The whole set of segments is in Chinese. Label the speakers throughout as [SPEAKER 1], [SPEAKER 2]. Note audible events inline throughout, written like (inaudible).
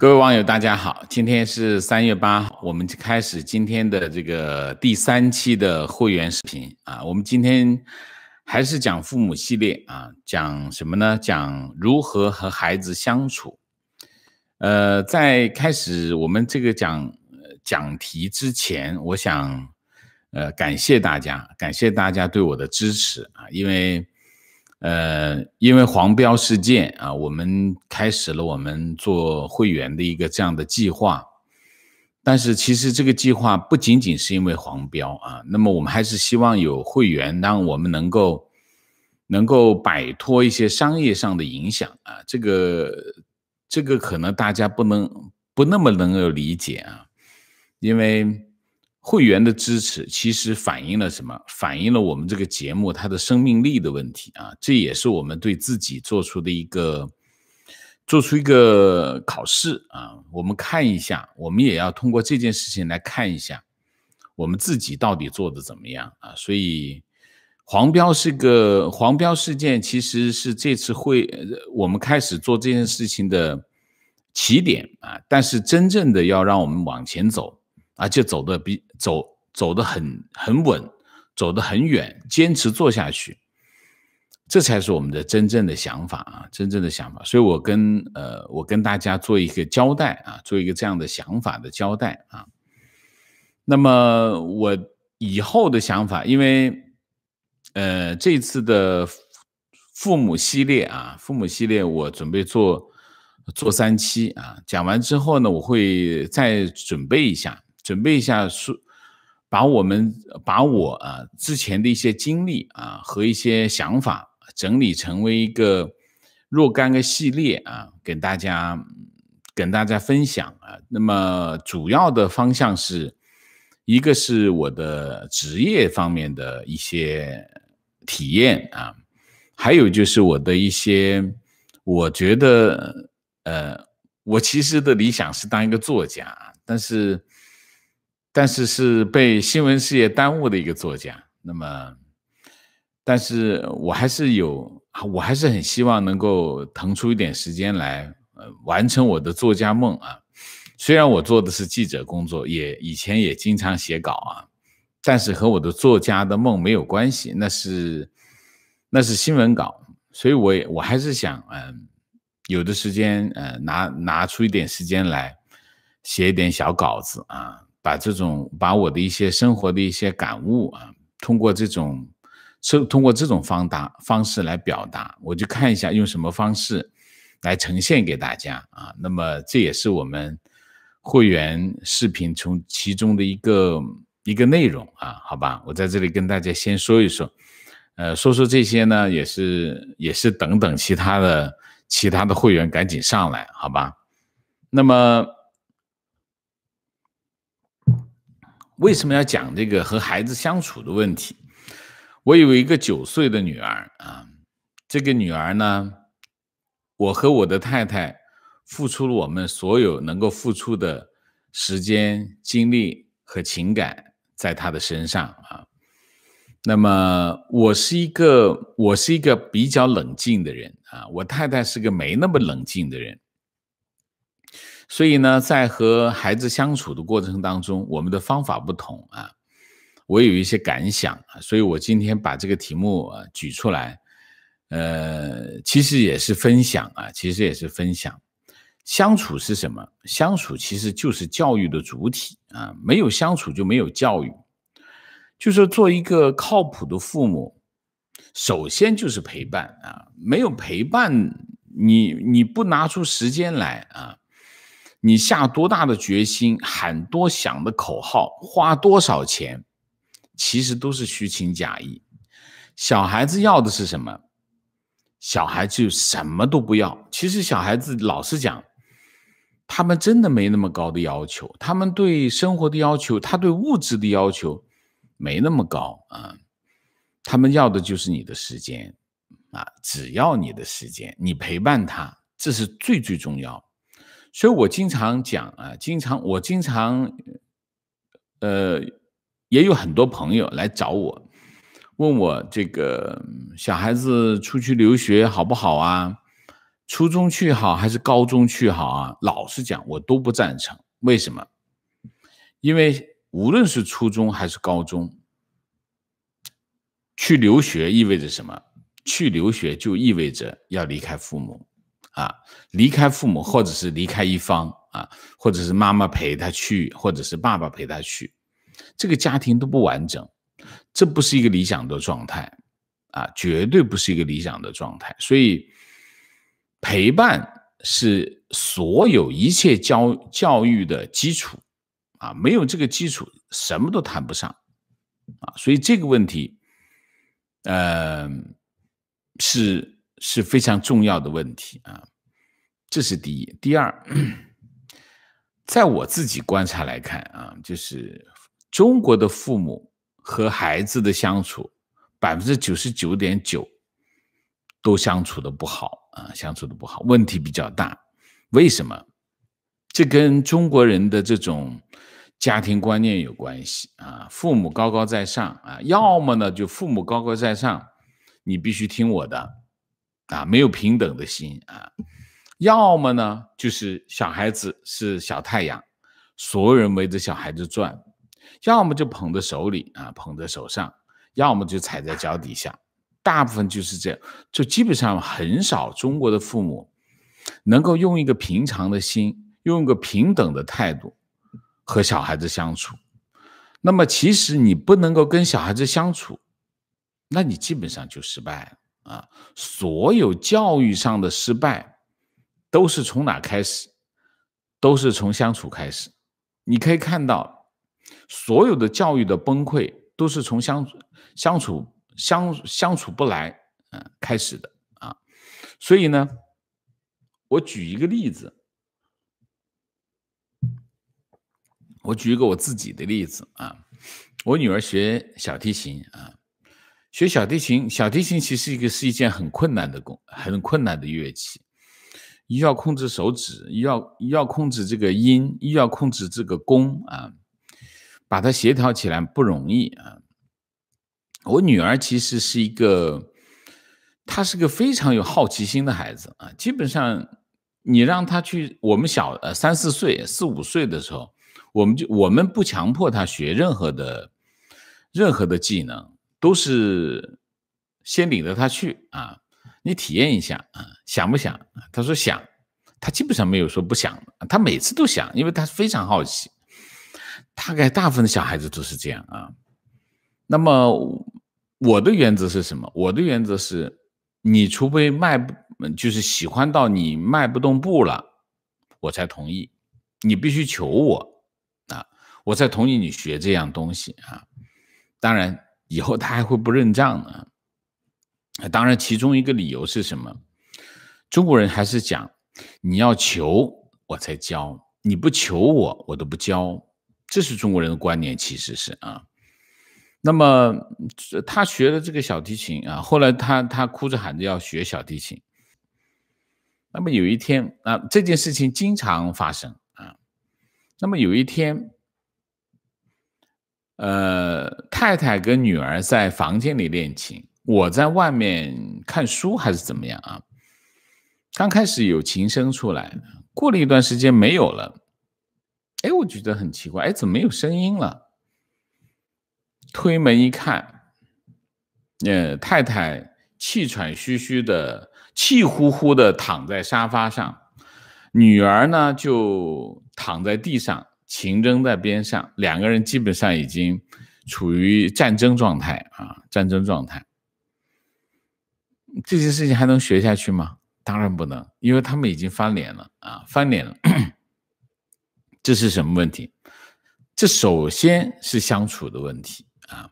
[SPEAKER 1] 各位网友，大家好！今天是三月八号，我们开始今天的这个第三期的会员视频啊。我们今天还是讲父母系列啊，讲什么呢？讲如何和孩子相处。呃，在开始我们这个讲讲题之前，我想，呃，感谢大家，感谢大家对我的支持啊，因为。呃，因为黄标事件啊，我们开始了我们做会员的一个这样的计划。但是其实这个计划不仅仅是因为黄标啊，那么我们还是希望有会员，让我们能够能够摆脱一些商业上的影响啊。这个这个可能大家不能不那么能够理解啊，因为。会员的支持其实反映了什么？反映了我们这个节目它的生命力的问题啊！这也是我们对自己做出的一个做出一个考试啊！我们看一下，我们也要通过这件事情来看一下，我们自己到底做的怎么样啊！所以，黄标是个黄标事件，其实是这次会我们开始做这件事情的起点啊！但是真正的要让我们往前走。而且走的比走走的很很稳，走得很远，坚持做下去，这才是我们的真正的想法啊，真正的想法。所以我跟呃我跟大家做一个交代啊，做一个这样的想法的交代啊。那么我以后的想法，因为呃这次的父母系列啊，父母系列我准备做做三期啊，讲完之后呢，我会再准备一下。准备一下，说，把我们把我啊之前的一些经历啊和一些想法整理成为一个若干个系列啊，给大家跟大家分享啊。那么主要的方向是一个是我的职业方面的一些体验啊，还有就是我的一些我觉得呃，我其实的理想是当一个作家，但是。但是是被新闻事业耽误的一个作家。那么，但是我还是有，我还是很希望能够腾出一点时间来，呃，完成我的作家梦啊。虽然我做的是记者工作，也以前也经常写稿啊，但是和我的作家的梦没有关系，那是那是新闻稿。所以，我我还是想，嗯，有的时间，呃，拿拿出一点时间来写一点小稿子啊。把这种把我的一些生活的一些感悟啊，通过这种，是通过这种方达方式来表达，我就看一下用什么方式，来呈现给大家啊。那么这也是我们会员视频从其中的一个一个内容啊，好吧，我在这里跟大家先说一说，呃，说说这些呢，也是也是等等其他的其他的会员赶紧上来，好吧，那么。为什么要讲这个和孩子相处的问题？我有一个九岁的女儿啊，这个女儿呢，我和我的太太付出了我们所有能够付出的时间、精力和情感在她的身上啊。那么我是一个我是一个比较冷静的人啊，我太太是个没那么冷静的人。所以呢，在和孩子相处的过程当中，我们的方法不同啊，我有一些感想啊，所以我今天把这个题目啊举出来，呃，其实也是分享啊，其实也是分享。相处是什么？相处其实就是教育的主体啊，没有相处就没有教育。就是做一个靠谱的父母，首先就是陪伴啊，没有陪伴，你你不拿出时间来啊。你下多大的决心，喊多响的口号，花多少钱，其实都是虚情假意。小孩子要的是什么？小孩子什么都不要。其实小孩子老实讲，他们真的没那么高的要求。他们对生活的要求，他对物质的要求，没那么高啊。他们要的就是你的时间啊，只要你的时间，你陪伴他，这是最最重要。所以我经常讲啊，经常我经常，呃，也有很多朋友来找我，问我这个小孩子出去留学好不好啊？初中去好还是高中去好啊？老实讲，我都不赞成。为什么？因为无论是初中还是高中，去留学意味着什么？去留学就意味着要离开父母。啊，离开父母，或者是离开一方啊，或者是妈妈陪他去，或者是爸爸陪他去，这个家庭都不完整，这不是一个理想的状态，啊，绝对不是一个理想的状态。所以，陪伴是所有一切教教育的基础，啊，没有这个基础，什么都谈不上，啊，所以这个问题，嗯，是。是非常重要的问题啊！这是第一。第二，在我自己观察来看啊，就是中国的父母和孩子的相处，百分之九十九点九都相处的不好啊，相处的不好，问题比较大。为什么？这跟中国人的这种家庭观念有关系啊。父母高高在上啊，要么呢，就父母高高在上，你必须听我的。啊，没有平等的心啊，要么呢就是小孩子是小太阳，所有人围着小孩子转，要么就捧在手里啊，捧在手上，要么就踩在脚底下，大部分就是这样，就基本上很少中国的父母能够用一个平常的心，用一个平等的态度和小孩子相处。那么，其实你不能够跟小孩子相处，那你基本上就失败了。啊，所有教育上的失败，都是从哪开始？都是从相处开始。你可以看到，所有的教育的崩溃，都是从相相处相相处不来啊开始的啊。所以呢，我举一个例子，我举一个我自己的例子啊。我女儿学小提琴啊。学小提琴，小提琴其实一个是一件很困难的工，很困难的乐器。又要控制手指，又要又要控制这个音，又要控制这个弓啊，把它协调起来不容易啊。我女儿其实是一个，她是个非常有好奇心的孩子啊。基本上，你让她去，我们小呃三四岁、四五岁的时候，我们就我们不强迫她学任何的任何的技能。都是先领着他去啊，你体验一下啊，想不想？他说想，他基本上没有说不想他每次都想，因为他非常好奇。大概大部分的小孩子都是这样啊。那么我的原则是什么？我的原则是，你除非迈，就是喜欢到你迈不动步了，我才同意。你必须求我啊，我才同意你学这样东西啊。当然。以后他还会不认账呢。当然，其中一个理由是什么？中国人还是讲，你要求我才教，你不求我，我都不教。这是中国人的观念，其实是啊。那么他学的这个小提琴啊，后来他他哭着喊着要学小提琴。那么有一天啊，这件事情经常发生啊。那么有一天。呃，太太跟女儿在房间里练琴，我在外面看书还是怎么样啊？刚开始有琴声出来，过了一段时间没有了。哎，我觉得很奇怪，哎，怎么没有声音了？推门一看，嗯，太太气喘吁吁的，气呼呼的躺在沙发上，女儿呢就躺在地上。秦征在边上，两个人基本上已经处于战争状态啊，战争状态。这件事情还能学下去吗？当然不能，因为他们已经翻脸了啊，翻脸了。这是什么问题？这首先是相处的问题啊。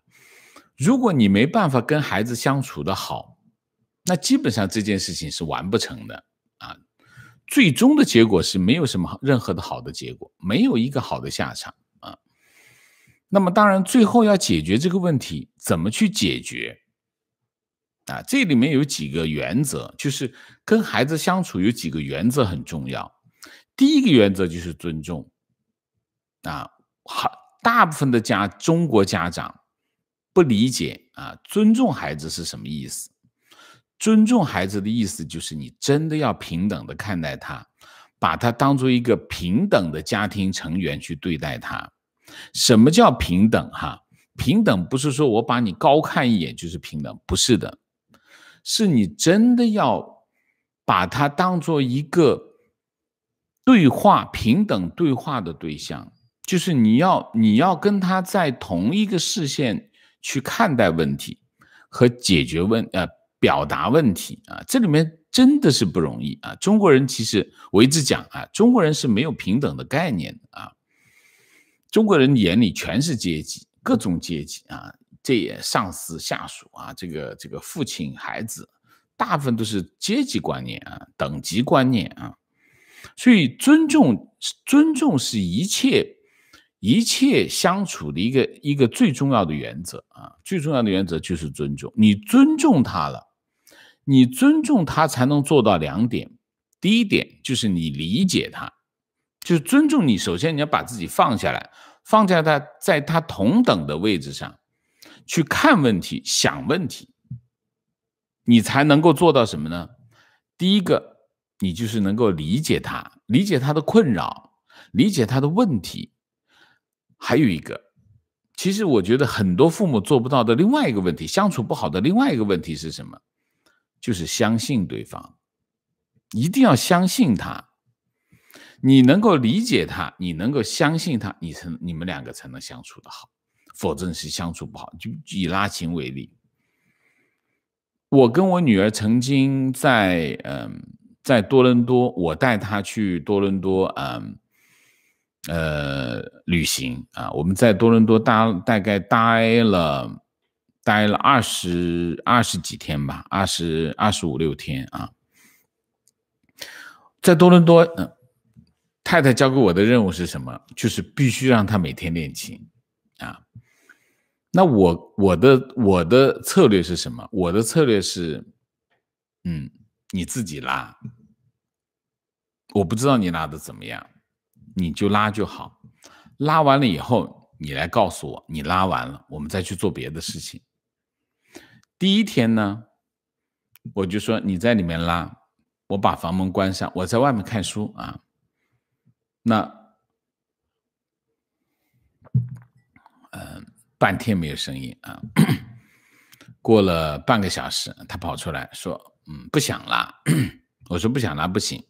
[SPEAKER 1] 如果你没办法跟孩子相处的好，那基本上这件事情是完不成的。最终的结果是没有什么任何的好的结果，没有一个好的下场啊。那么，当然最后要解决这个问题，怎么去解决啊？这里面有几个原则，就是跟孩子相处有几个原则很重要。第一个原则就是尊重啊，好，大部分的家中国家长不理解啊，尊重孩子是什么意思？尊重孩子的意思就是你真的要平等的看待他，把他当做一个平等的家庭成员去对待他。什么叫平等？哈，平等不是说我把你高看一眼就是平等，不是的，是你真的要把他当做一个对话平等对话的对象，就是你要你要跟他在同一个视线去看待问题和解决问呃。表达问题啊，这里面真的是不容易啊！中国人其实我一直讲啊，中国人是没有平等的概念啊，中国人眼里全是阶级，各种阶级啊，这也上司下属啊，这个这个父亲孩子，大部分都是阶级观念啊，等级观念啊，所以尊重尊重是一切一切相处的一个一个最重要的原则啊，最重要的原则就是尊重，你尊重他了。你尊重他才能做到两点，第一点就是你理解他，就是尊重你。首先你要把自己放下来，放下他在他同等的位置上，去看问题、想问题，你才能够做到什么呢？第一个，你就是能够理解他，理解他的困扰，理解他的问题。还有一个，其实我觉得很多父母做不到的另外一个问题，相处不好的另外一个问题是什么？就是相信对方，一定要相信他。你能够理解他，你能够相信他，你才你们两个才能相处的好，否则是相处不好。就以拉琴为例，我跟我女儿曾经在嗯在多伦多，我带她去多伦多，嗯呃旅行啊，我们在多伦多待大概待了。待了二十二十几天吧，二十二十五六天啊，在多伦多，嗯，太太交给我的任务是什么？就是必须让他每天练琴，啊，那我我的我的策略是什么？我的策略是，嗯，你自己拉，我不知道你拉的怎么样，你就拉就好，拉完了以后，你来告诉我，你拉完了，我们再去做别的事情。第一天呢，我就说你在里面拉，我把房门关上，我在外面看书啊。那，嗯，半天没有声音啊。(clears throat) 过了半个小时，他跑出来说：“嗯，不想拉。(clears throat) ”我说：“不想拉不行。”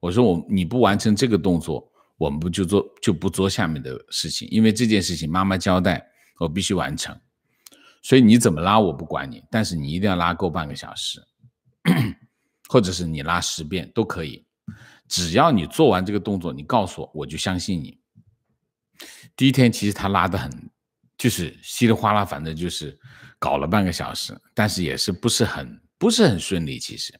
[SPEAKER 1] 我说：“我你不完成这个动作，我们不就做就不做下面的事情，因为这件事情妈妈交代我必须完成。”所以你怎么拉我不管你，但是你一定要拉够半个小时，或者是你拉十遍都可以，只要你做完这个动作，你告诉我，我就相信你。第一天其实他拉的很，就是稀里哗啦，反正就是搞了半个小时，但是也是不是很不是很顺利。其实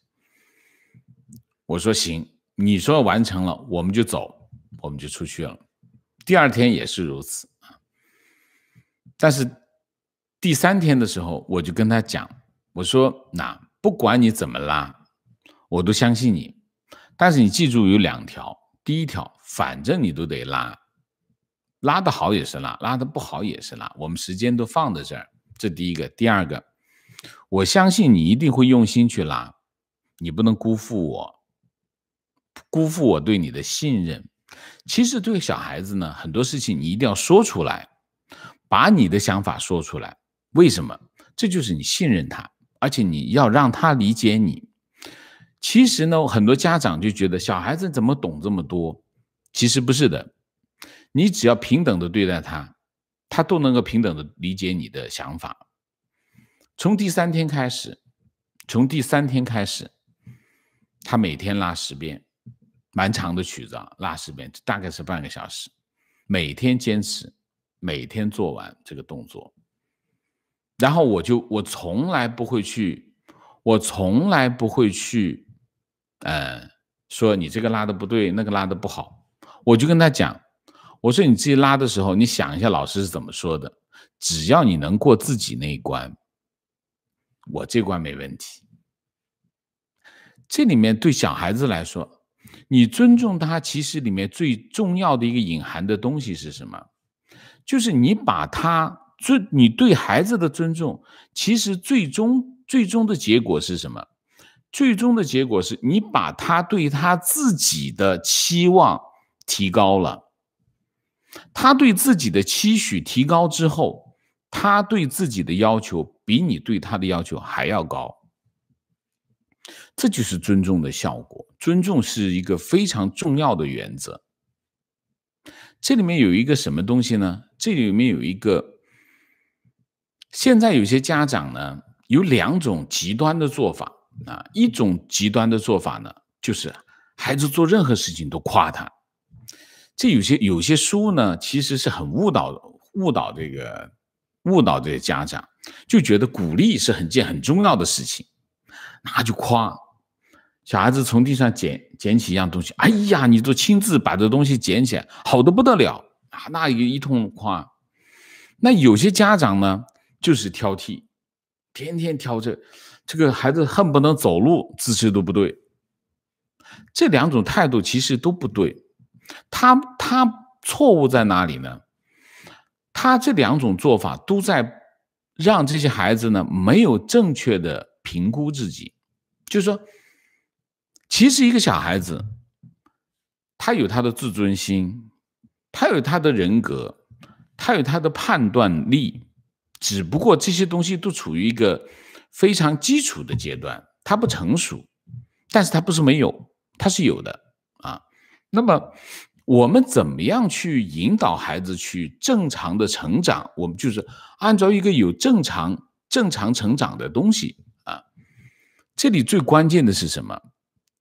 [SPEAKER 1] 我说行，你说完成了，我们就走，我们就出去了。第二天也是如此，但是。第三天的时候，我就跟他讲，我说：“那不管你怎么拉，我都相信你。但是你记住有两条：第一条，反正你都得拉，拉的好也是拉，拉的不好也是拉。我们时间都放在这儿，这第一个。第二个，我相信你一定会用心去拉，你不能辜负我，辜负我对你的信任。其实对小孩子呢，很多事情你一定要说出来，把你的想法说出来。”为什么？这就是你信任他，而且你要让他理解你。其实呢，很多家长就觉得小孩子怎么懂这么多？其实不是的，你只要平等的对待他，他都能够平等的理解你的想法。从第三天开始，从第三天开始，他每天拉十遍，蛮长的曲子啊，拉十遍大概是半个小时，每天坚持，每天做完这个动作。然后我就我从来不会去，我从来不会去，嗯，说你这个拉的不对，那个拉的不好。我就跟他讲，我说你自己拉的时候，你想一下老师是怎么说的。只要你能过自己那一关，我这关没问题。这里面对小孩子来说，你尊重他，其实里面最重要的一个隐含的东西是什么？就是你把他。尊你对孩子的尊重，其实最终最终的结果是什么？最终的结果是你把他对他自己的期望提高了，他对自己的期许提高之后，他对自己的要求比你对他的要求还要高。这就是尊重的效果。尊重是一个非常重要的原则。这里面有一个什么东西呢？这里面有一个。现在有些家长呢，有两种极端的做法啊。一种极端的做法呢，就是孩子做任何事情都夸他。这有些有些书呢，其实是很误导误导这个误导这些家长，就觉得鼓励是很件很重要的事情，那就夸小孩子从地上捡捡起一样东西，哎呀，你都亲自把这东西捡起来，好的不得了啊，那一通夸。那有些家长呢？就是挑剔，天天挑着，这个孩子恨不能走路姿势都不对。这两种态度其实都不对，他他错误在哪里呢？他这两种做法都在让这些孩子呢没有正确的评估自己，就说，其实一个小孩子，他有他的自尊心，他有他的人格，他有他的判断力。只不过这些东西都处于一个非常基础的阶段，它不成熟，但是它不是没有，它是有的啊。那么我们怎么样去引导孩子去正常的成长？我们就是按照一个有正常正常成长的东西啊。这里最关键的是什么？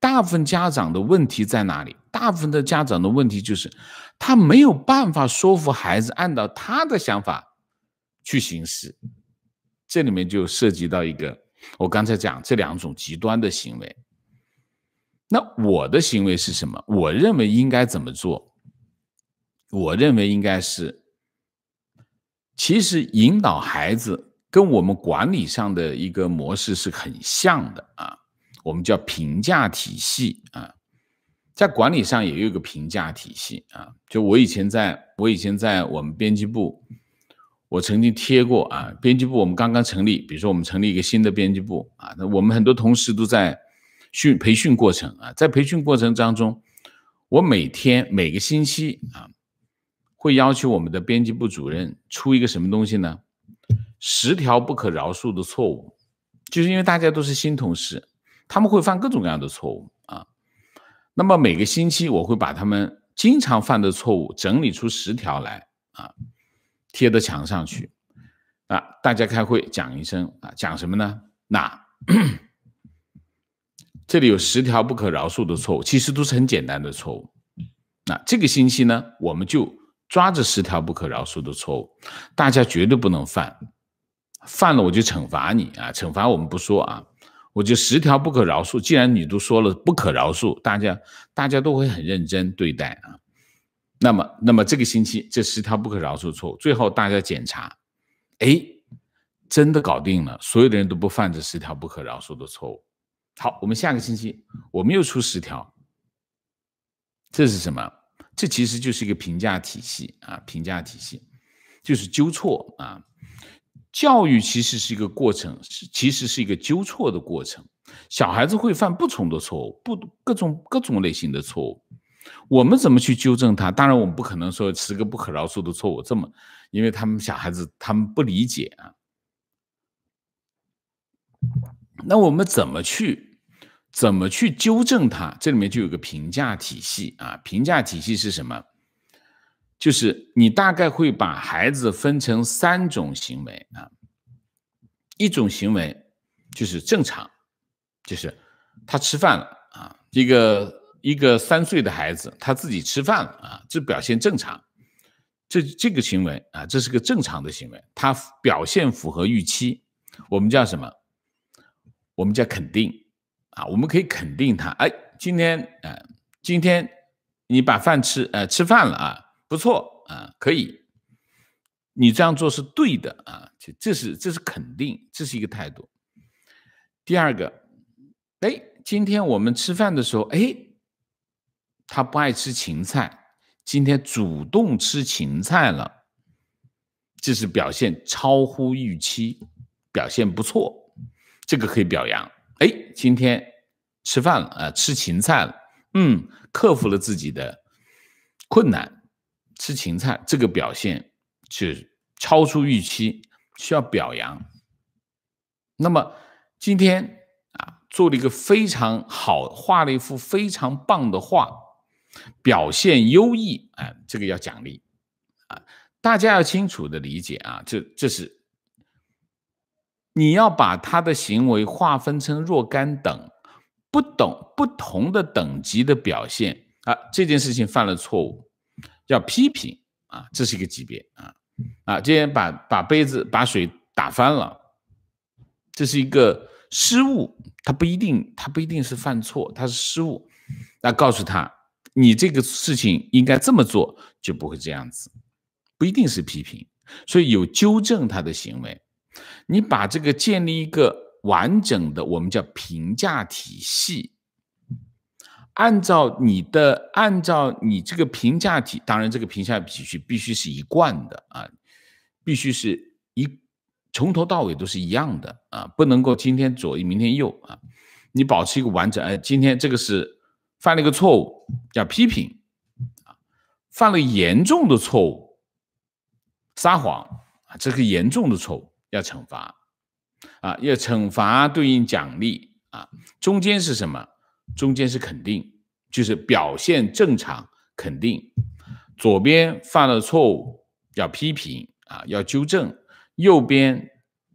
[SPEAKER 1] 大部分家长的问题在哪里？大部分的家长的问题就是他没有办法说服孩子按照他的想法。去行事，这里面就涉及到一个，我刚才讲这两种极端的行为。那我的行为是什么？我认为应该怎么做？我认为应该是，其实引导孩子跟我们管理上的一个模式是很像的啊。我们叫评价体系啊，在管理上也有个评价体系啊。就我以前在，我以前在我们编辑部。我曾经贴过啊，编辑部我们刚刚成立，比如说我们成立一个新的编辑部啊，那我们很多同事都在训培训过程啊，在培训过程当中，我每天每个星期啊，会要求我们的编辑部主任出一个什么东西呢？十条不可饶恕的错误，就是因为大家都是新同事，他们会犯各种各样的错误啊。那么每个星期我会把他们经常犯的错误整理出十条来啊。贴到墙上去，啊，大家开会讲一声啊，讲什么呢？那这里有十条不可饶恕的错误，其实都是很简单的错误。那这个星期呢，我们就抓着十条不可饶恕的错误，大家绝对不能犯，犯了我就惩罚你啊！惩罚我们不说啊，我就十条不可饶恕。既然你都说了不可饶恕，大家大家都会很认真对待啊。那么，那么这个星期这十条不可饶恕的错误，最后大家检查，哎，真的搞定了，所有的人都不犯这十条不可饶恕的错误。好，我们下个星期我们又出十条，这是什么？这其实就是一个评价体系啊，评价体系就是纠错啊。教育其实是一个过程，是其实是一个纠错的过程。小孩子会犯不同的错误，不各种各种类型的错误。我们怎么去纠正他？当然，我们不可能说是个不可饶恕的错误，这么，因为他们小孩子他们不理解啊。那我们怎么去怎么去纠正他？这里面就有个评价体系啊，评价体系是什么？就是你大概会把孩子分成三种行为啊，一种行为就是正常，就是他吃饭了啊，这个。一个三岁的孩子，他自己吃饭了啊，这表现正常，这这个行为啊，这是个正常的行为，他表现符合预期，我们叫什么？我们叫肯定啊，我们可以肯定他。哎，今天啊，今天你把饭吃，呃，吃饭了啊，不错啊，可以，你这样做是对的啊，这这是这是肯定，这是一个态度。第二个，哎，今天我们吃饭的时候，哎。他不爱吃芹菜，今天主动吃芹菜了，这是表现超乎预期，表现不错，这个可以表扬。哎，今天吃饭了啊，吃芹菜了，嗯，克服了自己的困难，吃芹菜这个表现是超出预期，需要表扬。那么今天啊，做了一个非常好，画了一幅非常棒的画。表现优异，啊，这个要奖励，啊，大家要清楚的理解啊，这这是你要把他的行为划分成若干等不懂不同的等级的表现啊。这件事情犯了错误，要批评啊，这是一个级别啊，啊，今天把把杯子把水打翻了，这是一个失误，他不一定他不一定是犯错，他是失误，那告诉他。你这个事情应该这么做，就不会这样子，不一定是批评，所以有纠正他的行为。你把这个建立一个完整的，我们叫评价体系，按照你的，按照你这个评价体，当然这个评价体系必须是一贯的啊，必须是一从头到尾都是一样的啊，不能够今天左一，明天右啊，你保持一个完整。哎，今天这个是。犯了一个错误，要批评，啊，犯了严重的错误，撒谎啊，这个严重的错误，要惩罚，啊，要惩罚对应奖励啊，中间是什么？中间是肯定，就是表现正常，肯定。左边犯了错误，要批评啊，要纠正；右边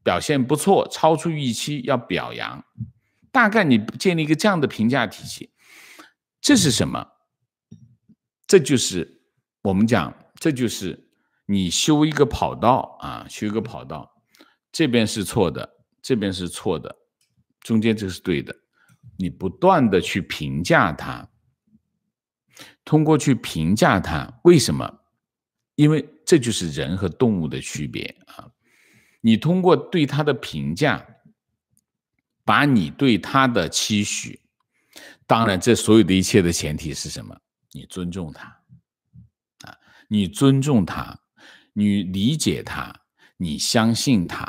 [SPEAKER 1] 表现不错，超出预期，要表扬。大概你建立一个这样的评价体系。这是什么？这就是我们讲，这就是你修一个跑道啊，修一个跑道，这边是错的，这边是错的，中间这个是对的。你不断的去评价它，通过去评价它，为什么？因为这就是人和动物的区别啊！你通过对他的评价，把你对他的期许。当然，这所有的一切的前提是什么？你尊重他，啊，你尊重他，你理解他，你相信他，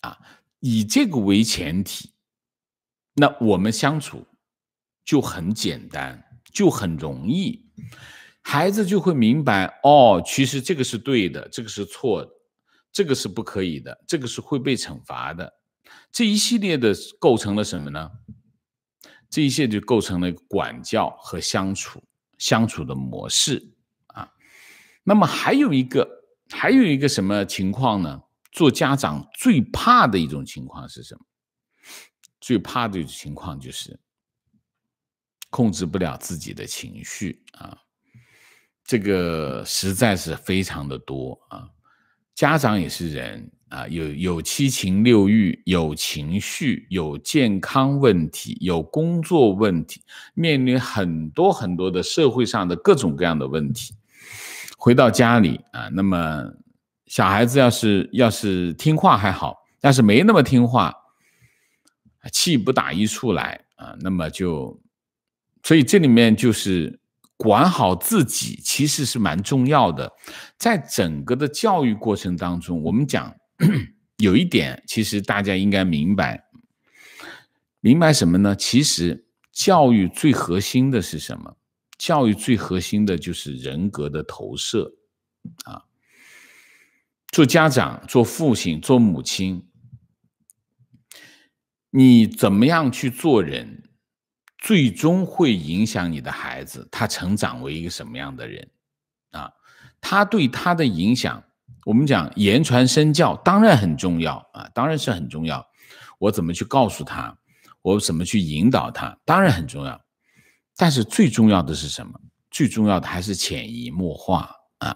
[SPEAKER 1] 啊，以这个为前提，那我们相处就很简单，就很容易，孩子就会明白哦，其实这个是对的，这个是错，的，这个是不可以的，这个是会被惩罚的，这一系列的构成了什么呢？这一切就构成了管教和相处相处的模式啊。那么还有一个还有一个什么情况呢？做家长最怕的一种情况是什么？最怕的一种情况就是控制不了自己的情绪啊。这个实在是非常的多啊。家长也是人。啊，有有七情六欲，有情绪，有健康问题，有工作问题，面临很多很多的社会上的各种各样的问题。回到家里啊，那么小孩子要是要是听话还好，要是没那么听话，气不打一处来啊，那么就，所以这里面就是管好自己其实是蛮重要的，在整个的教育过程当中，我们讲。(clears throat) 有一点，其实大家应该明白，明白什么呢？其实教育最核心的是什么？教育最核心的就是人格的投射。啊，做家长、做父亲、做母亲，你怎么样去做人，最终会影响你的孩子，他成长为一个什么样的人？啊，他对他的影响。我们讲言传身教当然很重要啊，当然是很重要。我怎么去告诉他？我怎么去引导他？当然很重要。但是最重要的是什么？最重要的还是潜移默化啊！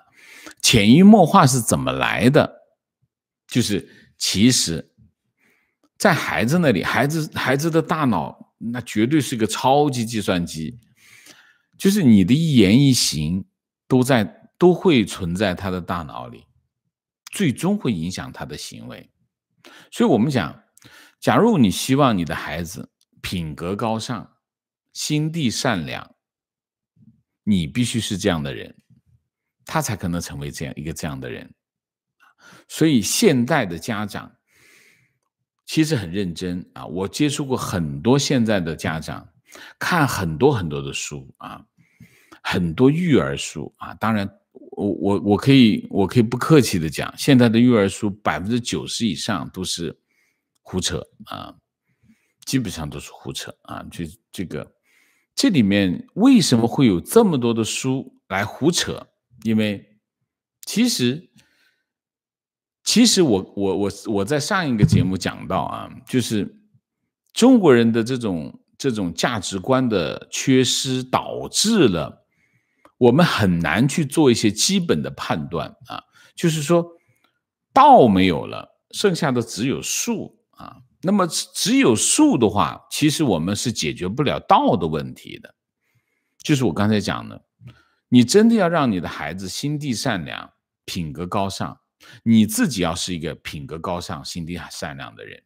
[SPEAKER 1] 潜移默化是怎么来的？就是其实，在孩子那里，孩子孩子的大脑那绝对是个超级计算机，就是你的一言一行都在都会存在他的大脑里。最终会影响他的行为，所以，我们讲，假如你希望你的孩子品格高尚、心地善良，你必须是这样的人，他才可能成为这样一个这样的人。所以，现在的家长其实很认真啊，我接触过很多现在的家长，看很多很多的书啊，很多育儿书啊，当然。我我我可以我可以不客气的讲，现在的育儿书百分之九十以上都是胡扯啊，基本上都是胡扯啊。这这个这里面为什么会有这么多的书来胡扯？因为其实其实我我我我在上一个节目讲到啊，就是中国人的这种这种价值观的缺失，导致了。我们很难去做一些基本的判断啊，就是说道没有了，剩下的只有术啊。那么只有术的话，其实我们是解决不了道的问题的。就是我刚才讲的，你真的要让你的孩子心地善良、品格高尚，你自己要是一个品格高尚、心地善良的人，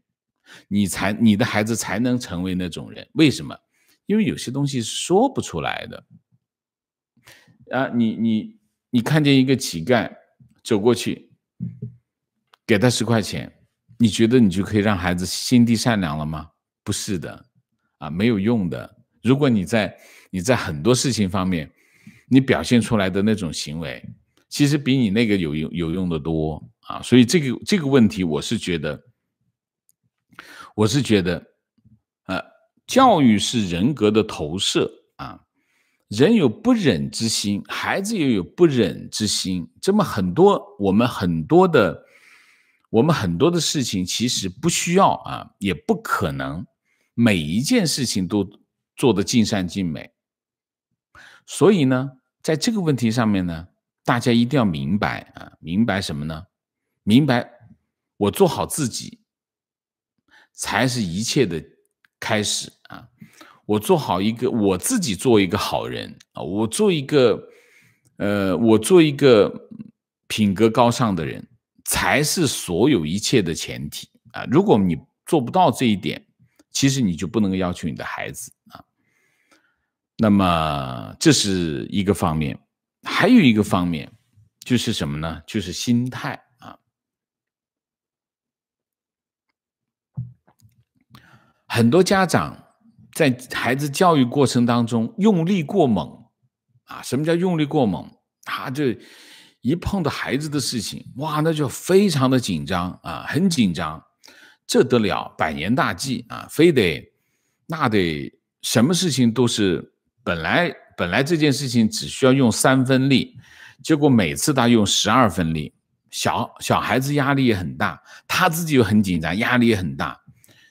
[SPEAKER 1] 你才你的孩子才能成为那种人。为什么？因为有些东西是说不出来的。啊，你你你看见一个乞丐走过去，给他十块钱，你觉得你就可以让孩子心地善良了吗？不是的，啊，没有用的。如果你在你在很多事情方面，你表现出来的那种行为，其实比你那个有用有用的多啊。所以这个这个问题，我是觉得，我是觉得，呃，教育是人格的投射啊。人有不忍之心，孩子也有不忍之心。这么很多，我们很多的，我们很多的事情，其实不需要啊，也不可能每一件事情都做的尽善尽美。所以呢，在这个问题上面呢，大家一定要明白啊，明白什么呢？明白，我做好自己，才是一切的开始啊。我做好一个我自己，做一个好人啊！我做一个，呃，我做一个品格高尚的人，才是所有一切的前提啊！如果你做不到这一点，其实你就不能要求你的孩子啊。那么这是一个方面，还有一个方面就是什么呢？就是心态啊！很多家长。在孩子教育过程当中用力过猛，啊，什么叫用力过猛？他就一碰到孩子的事情，哇，那就非常的紧张啊，很紧张，这得了百年大计啊，非得那得什么事情都是本来本来这件事情只需要用三分力，结果每次他用十二分力，小小孩子压力也很大，他自己又很紧张，压力也很大。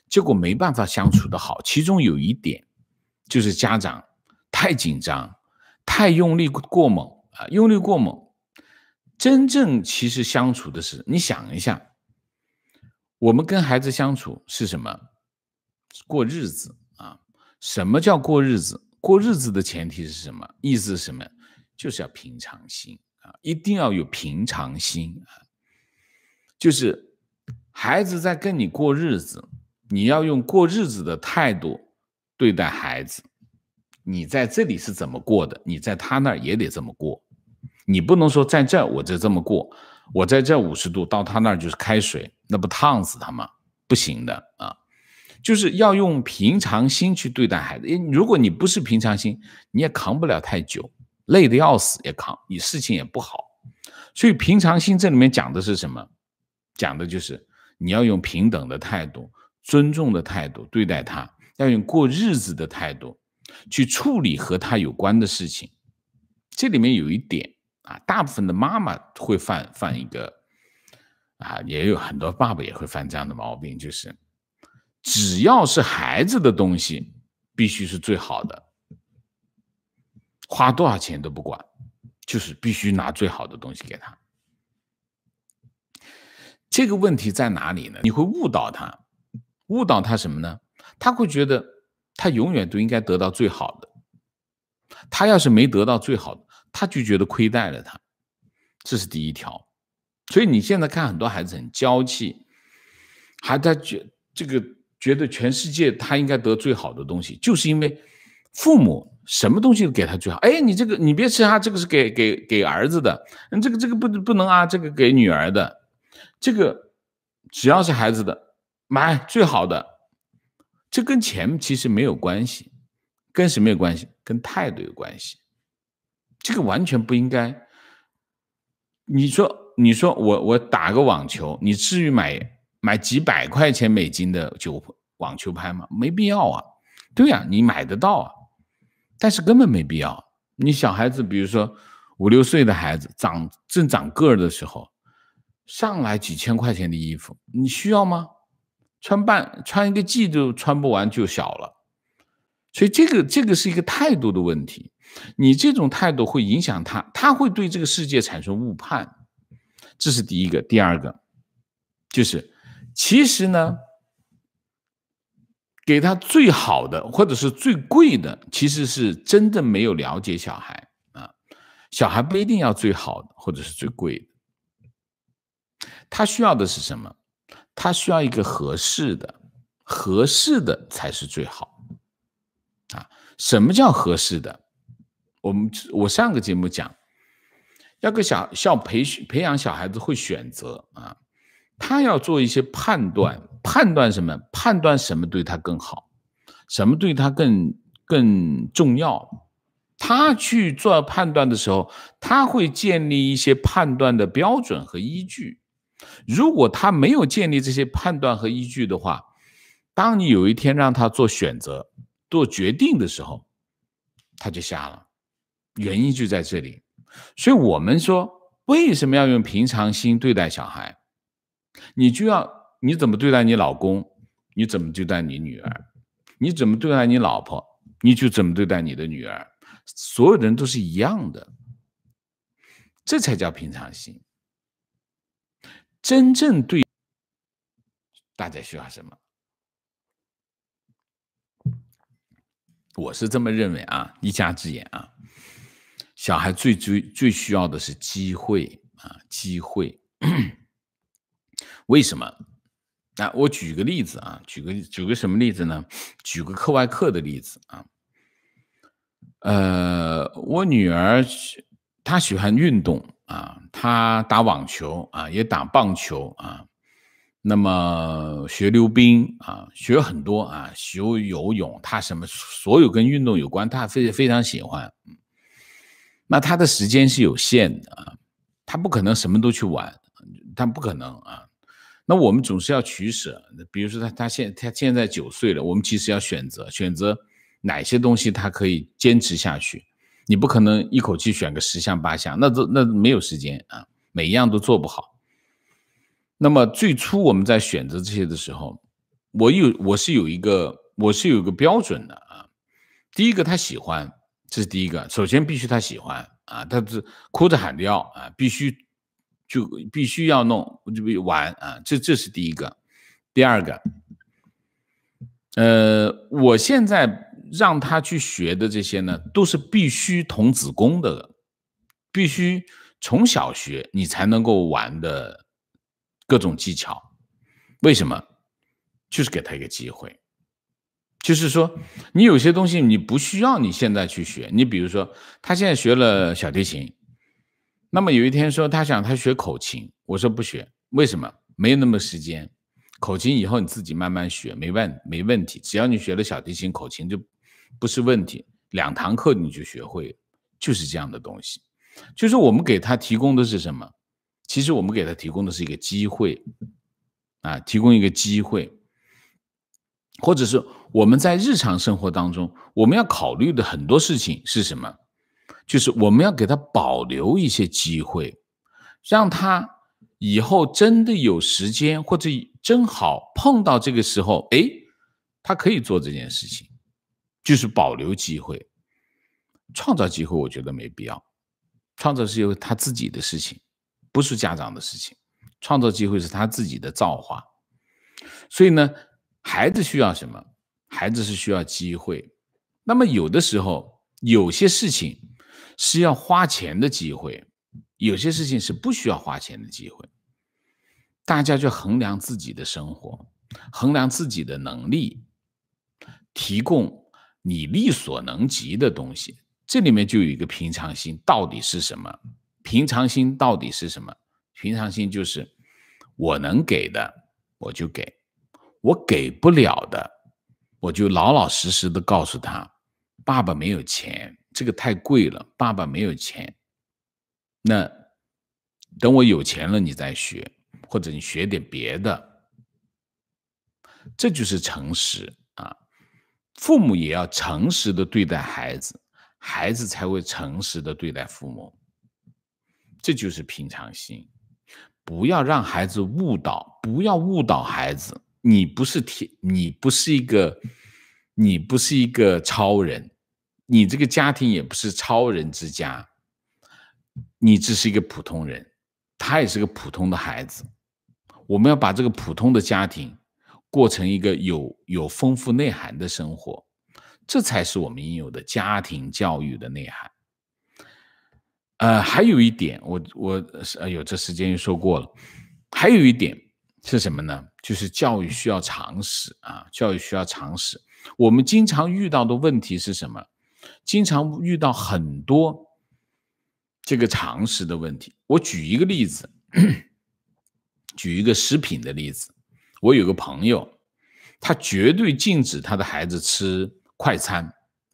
[SPEAKER 1] 结果没办法相处得好，其中有一点就是家长太紧张，太用力过猛啊，用力过猛。真正其实相处的是，你想一下，我们跟孩子相处是什么？过日子啊？什么叫过日子？过日子的前提是什么？意思是什么？就是要平常心啊，一定要有平常心啊，就是孩子在跟你过日子。你要用过日子的态度对待孩子，你在这里是怎么过的，你在他那儿也得这么过。你不能说在这儿我就这么过，我在这五十度到他那儿就是开水，那不烫死他吗？不行的啊，就是要用平常心去对待孩子。如果你不是平常心，你也扛不了太久，累的要死也扛，你事情也不好。所以平常心这里面讲的是什么？讲的就是你要用平等的态度。尊重的态度对待他，要用过日子的态度去处理和他有关的事情。这里面有一点啊，大部分的妈妈会犯犯一个啊，也有很多爸爸也会犯这样的毛病，就是只要是孩子的东西，必须是最好的，花多少钱都不管，就是必须拿最好的东西给他。这个问题在哪里呢？你会误导他。误导他什么呢？他会觉得他永远都应该得到最好的。他要是没得到最好的，他就觉得亏待了他。这是第一条。所以你现在看很多孩子很娇气，还在觉这个觉得全世界他应该得最好的东西，就是因为父母什么东西都给他最好？哎，你这个你别吃啊，这个是给给给儿子的。这个这个不不能啊，这个给女儿的。这个只要是孩子的。买最好的，这跟钱其实没有关系，跟什么有关系？跟态度有关系。这个完全不应该。你说，你说我我打个网球，你至于买买几百块钱美金的酒网球拍吗？没必要啊。对呀，你买得到啊，但是根本没必要。你小孩子，比如说五六岁的孩子，长正长个儿的时候，上来几千块钱的衣服，你需要吗？穿半穿一个季度穿不完就小了，所以这个这个是一个态度的问题。你这种态度会影响他，他会对这个世界产生误判。这是第一个。第二个就是，其实呢，给他最好的或者是最贵的，其实是真的没有了解小孩啊。小孩不一定要最好的或者是最贵的，他需要的是什么？他需要一个合适的，合适的才是最好，啊？什么叫合适的？我们我上个节目讲，要个小小培训培养小孩子会选择啊，他要做一些判断，判断什么？判断什么对他更好？什么对他更更重要？他去做判断的时候，他会建立一些判断的标准和依据。如果他没有建立这些判断和依据的话，当你有一天让他做选择、做决定的时候，他就瞎了，原因就在这里。所以，我们说为什么要用平常心对待小孩？你就要你怎么对待你老公，你怎么对待你女儿，你怎么对待你老婆，你就怎么对待你的女儿。所有人都是一样的，这才叫平常心。真正对大家需要什么，我是这么认为啊，一家之言啊。小孩最最最需要的是机会啊，机会。(clears throat) 为什么？那我举个例子啊，举个举个什么例子呢？举个课外课的例子啊。呃，我女儿她喜欢运动。啊，他打网球啊，也打棒球啊，那么学溜冰啊，学很多啊，学游泳，他什么所有跟运动有关，他非非常喜欢。那他的时间是有限的啊，他不可能什么都去玩，他不可能啊。那我们总是要取舍，比如说他他现他现在九岁了，我们其实要选择选择哪些东西他可以坚持下去。你不可能一口气选个十项八项，那这那没有时间啊，每一样都做不好。那么最初我们在选择这些的时候，我有我是有一个我是有一个标准的啊。第一个他喜欢，这是第一个，首先必须他喜欢啊，他是哭着喊着要啊，必须就必须要弄就玩啊，这这是第一个。第二个，呃，我现在。让他去学的这些呢，都是必须童子功的，必须从小学你才能够玩的各种技巧。为什么？就是给他一个机会。就是说，你有些东西你不需要你现在去学。你比如说，他现在学了小提琴，那么有一天说他想他学口琴，我说不学，为什么？没那么时间。口琴以后你自己慢慢学，没问没问题，只要你学了小提琴，口琴就。不是问题，两堂课你就学会，就是这样的东西。就是我们给他提供的是什么？其实我们给他提供的是一个机会，啊，提供一个机会。或者是我们在日常生活当中，我们要考虑的很多事情是什么？就是我们要给他保留一些机会，让他以后真的有时间，或者正好碰到这个时候，哎，他可以做这件事情。就是保留机会，创造机会，我觉得没必要。创造是由他自己的事情，不是家长的事情。创造机会是他自己的造化。所以呢，孩子需要什么？孩子是需要机会。那么有的时候，有些事情是要花钱的机会，有些事情是不需要花钱的机会。大家就衡量自己的生活，衡量自己的能力，提供。你力所能及的东西，这里面就有一个平常心，到底是什么？平常心到底是什么？平常心就是，我能给的我就给，我给不了的，我就老老实实的告诉他，爸爸没有钱，这个太贵了，爸爸没有钱。那等我有钱了，你再学，或者你学点别的，这就是诚实啊。父母也要诚实的对待孩子，孩子才会诚实的对待父母。这就是平常心，不要让孩子误导，不要误导孩子。你不是天，你不是一个，你不是一个超人，你这个家庭也不是超人之家，你只是一个普通人，他也是个普通的孩子。我们要把这个普通的家庭。过成一个有有丰富内涵的生活，这才是我们应有的家庭教育的内涵。呃，还有一点，我我是哎呦，这时间又说过了。还有一点是什么呢？就是教育需要常识啊，教育需要常识。我们经常遇到的问题是什么？经常遇到很多这个常识的问题。我举一个例子，(coughs) 举一个食品的例子。我有个朋友，他绝对禁止他的孩子吃快餐，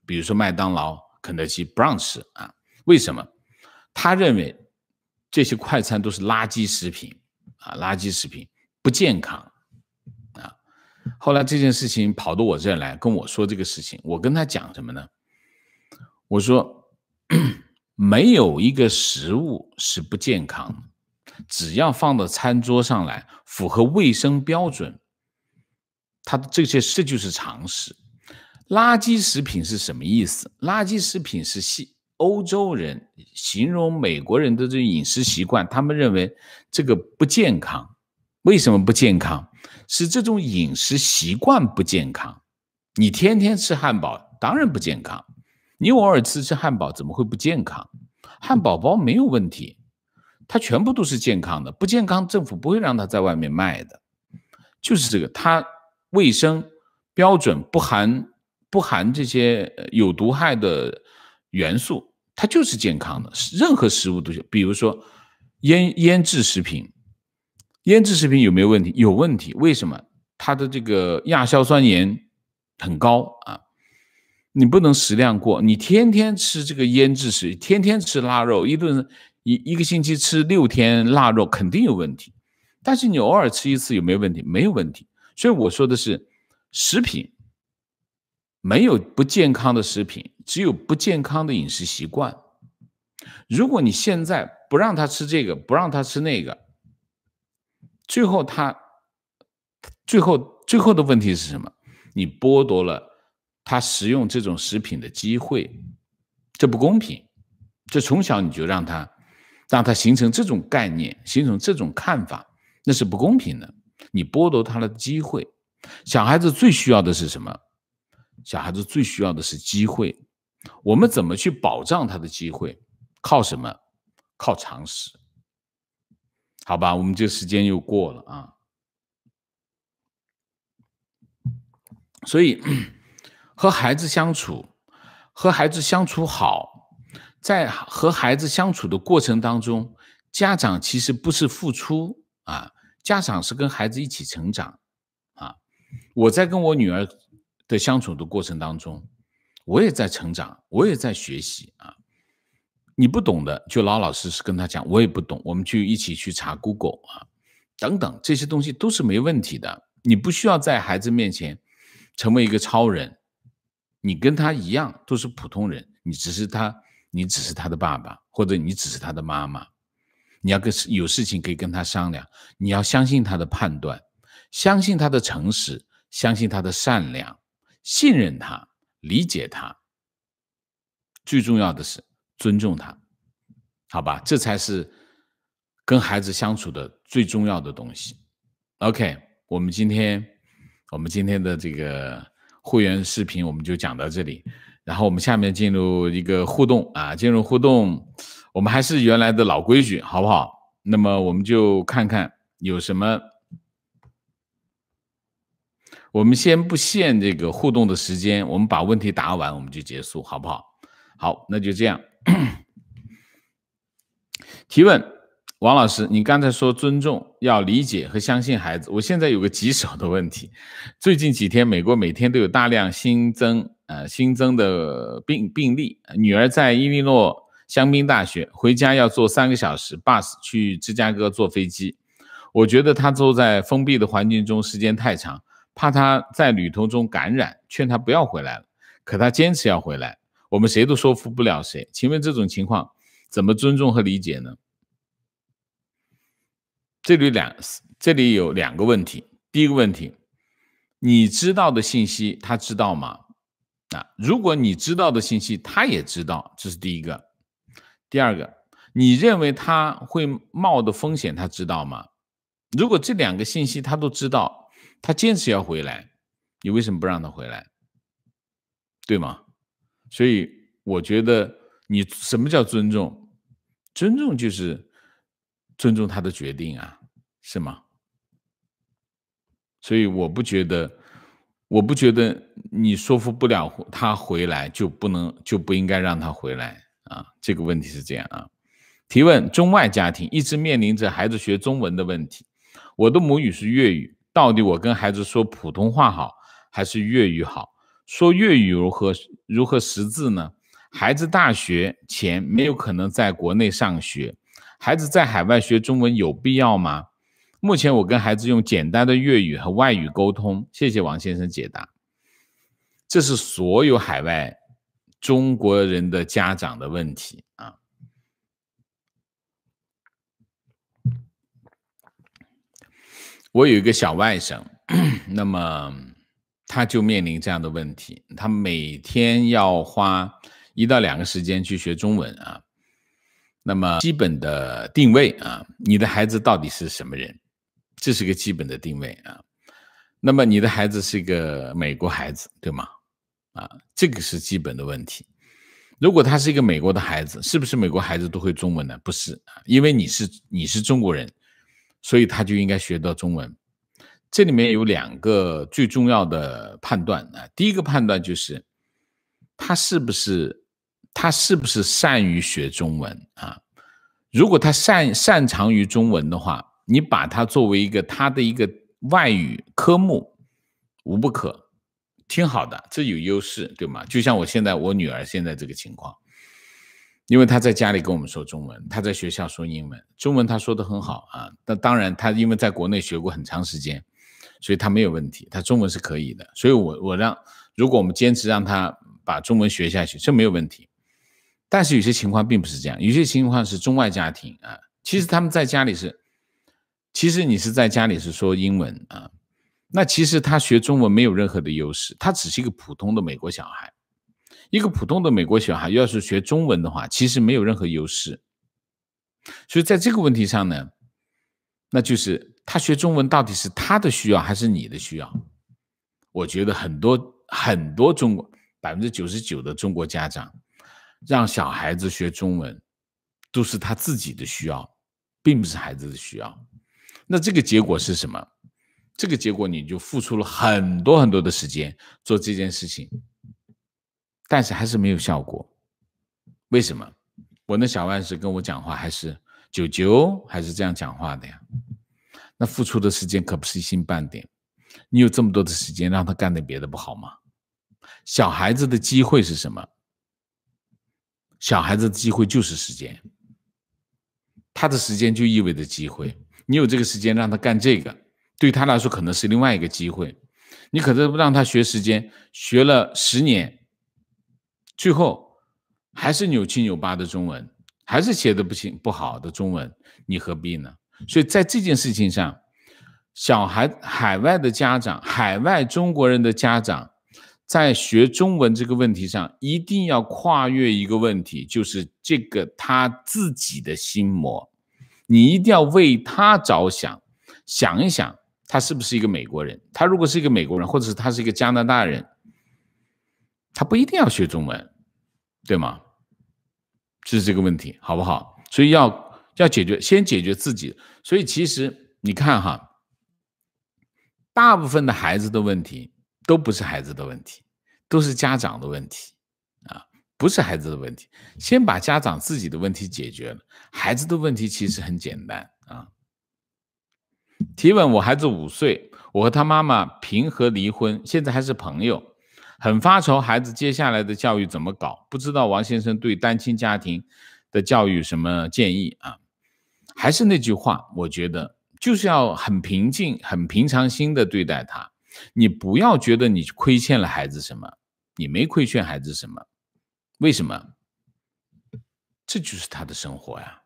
[SPEAKER 1] 比如说麦当劳、肯德基，不让吃啊。为什么？他认为这些快餐都是垃圾食品啊，垃圾食品不健康啊。后来这件事情跑到我这儿来跟我说这个事情，我跟他讲什么呢？我说，(clears throat) 没有一个食物是不健康的。只要放到餐桌上来，符合卫生标准，它这些这就是常识。垃圾食品是什么意思？垃圾食品是西欧洲人形容美国人的这饮食习惯，他们认为这个不健康。为什么不健康？是这种饮食习惯不健康。你天天吃汉堡，当然不健康。你偶尔吃吃汉堡，怎么会不健康？汉堡包没有问题。它全部都是健康的，不健康政府不会让它在外面卖的，就是这个，它卫生标准不含不含这些有毒害的元素，它就是健康的。任何食物都行，比如说腌腌制食品，腌制食品有没有问题？有问题，为什么？它的这个亚硝酸盐很高啊，你不能食量过，你天天吃这个腌制食，天天吃腊肉，一顿。一一个星期吃六天腊肉肯定有问题，但是你偶尔吃一次有没有问题？没有问题。所以我说的是，食品没有不健康的食品，只有不健康的饮食习惯。如果你现在不让他吃这个，不让他吃那个，最后他最后最后的问题是什么？你剥夺了他食用这种食品的机会，这不公平。这从小你就让他。让他形成这种概念，形成这种看法，那是不公平的。你剥夺他的机会，小孩子最需要的是什么？小孩子最需要的是机会。我们怎么去保障他的机会？靠什么？靠常识。好吧，我们这时间又过了啊。所以，(clears throat) 和孩子相处，和孩子相处好。在和孩子相处的过程当中，家长其实不是付出啊，家长是跟孩子一起成长啊。我在跟我女儿的相处的过程当中，我也在成长，我也在学习啊。你不懂的，就老老实实跟他讲，我也不懂，我们去一起去查 Google 啊，等等，这些东西都是没问题的。你不需要在孩子面前成为一个超人，你跟他一样都是普通人，你只是他。你只是他的爸爸，或者你只是他的妈妈，你要跟有事情可以跟他商量，你要相信他的判断，相信他的诚实，相信他的善良，信任他，理解他，最重要的是尊重他，好吧？这才是跟孩子相处的最重要的东西。OK，我们今天，我们今天的这个会员视频，我们就讲到这里。然后我们下面进入一个互动啊，进入互动，我们还是原来的老规矩，好不好？那么我们就看看有什么。我们先不限这个互动的时间，我们把问题答完，我们就结束，好不好？好，那就这样。(clears throat) 提问：王老师，你刚才说尊重、要理解和相信孩子，我现在有个棘手的问题，最近几天美国每天都有大量新增。呃，新增的病病例，女儿在伊利诺香槟大学，回家要坐三个小时 bus 去芝加哥，坐飞机。我觉得她坐在封闭的环境中时间太长，怕她在旅途中感染，劝她不要回来了。可她坚持要回来，我们谁都说服不了谁。请问这种情况怎么尊重和理解呢？这里两，这里有两个问题。第一个问题，你知道的信息，他知道吗？那如果你知道的信息，他也知道，这是第一个。第二个，你认为他会冒的风险，他知道吗？如果这两个信息他都知道，他坚持要回来，你为什么不让他回来？对吗？所以我觉得你什么叫尊重？尊重就是尊重他的决定啊，是吗？所以我不觉得。我不觉得你说服不了他回来就不能就不应该让他回来啊，这个问题是这样啊。提问：中外家庭一直面临着孩子学中文的问题。我的母语是粤语，到底我跟孩子说普通话好还是粤语好？说粤语如何如何识字呢？孩子大学前没有可能在国内上学，孩子在海外学中文有必要吗？目前我跟孩子用简单的粤语和外语沟通。谢谢王先生解答，这是所有海外中国人的家长的问题啊。我有一个小外甥，那么他就面临这样的问题，他每天要花一到两个时间去学中文啊。那么基本的定位啊，你的孩子到底是什么人？这是个基本的定位啊，那么你的孩子是一个美国孩子对吗？啊，这个是基本的问题。如果他是一个美国的孩子，是不是美国孩子都会中文呢？不是因为你是你是中国人，所以他就应该学到中文。这里面有两个最重要的判断啊，第一个判断就是他是不是他是不是善于学中文啊？如果他擅擅长于中文的话。你把它作为一个他的一个外语科目，无不可，挺好的，这有优势，对吗？就像我现在我女儿现在这个情况，因为她在家里跟我们说中文，她在学校说英文，中文她说的很好啊。那当然，她因为在国内学过很长时间，所以她没有问题，她中文是可以的。所以，我我让，如果我们坚持让她把中文学下去，这没有问题。但是有些情况并不是这样，有些情况是中外家庭啊，其实他们在家里是。其实你是在家里是说英文啊，那其实他学中文没有任何的优势，他只是一个普通的美国小孩，一个普通的美国小孩要是学中文的话，其实没有任何优势。所以在这个问题上呢，那就是他学中文到底是他的需要还是你的需要？我觉得很多很多中国百分之九十九的中国家长让小孩子学中文，都是他自己的需要，并不是孩子的需要。那这个结果是什么？这个结果你就付出了很多很多的时间做这件事情，但是还是没有效果。为什么？我那小万是跟我讲话，还是九九还是这样讲话的呀？那付出的时间可不是一星半点。你有这么多的时间让他干点别的不好吗？小孩子的机会是什么？小孩子的机会就是时间，他的时间就意味着机会。你有这个时间让他干这个，对他来说可能是另外一个机会。你可能让他学时间，学了十年，最后还是扭七扭八的中文，还是写的不行不好的中文，你何必呢？所以在这件事情上，小孩海外的家长，海外中国人的家长，在学中文这个问题上，一定要跨越一个问题，就是这个他自己的心魔。你一定要为他着想，想一想，他是不是一个美国人？他如果是一个美国人，或者是他是一个加拿大人，他不一定要学中文，对吗？就是这个问题，好不好？所以要要解决，先解决自己。所以其实你看哈，大部分的孩子的问题都不是孩子的问题，都是家长的问题。不是孩子的问题，先把家长自己的问题解决了。孩子的问题其实很简单啊。提问：我孩子五岁，我和他妈妈平和离婚，现在还是朋友，很发愁孩子接下来的教育怎么搞？不知道王先生对单亲家庭的教育什么建议啊？还是那句话，我觉得就是要很平静、很平常心的对待他。你不要觉得你亏欠了孩子什么，你没亏欠孩子什么。为什么？这就是他的生活呀。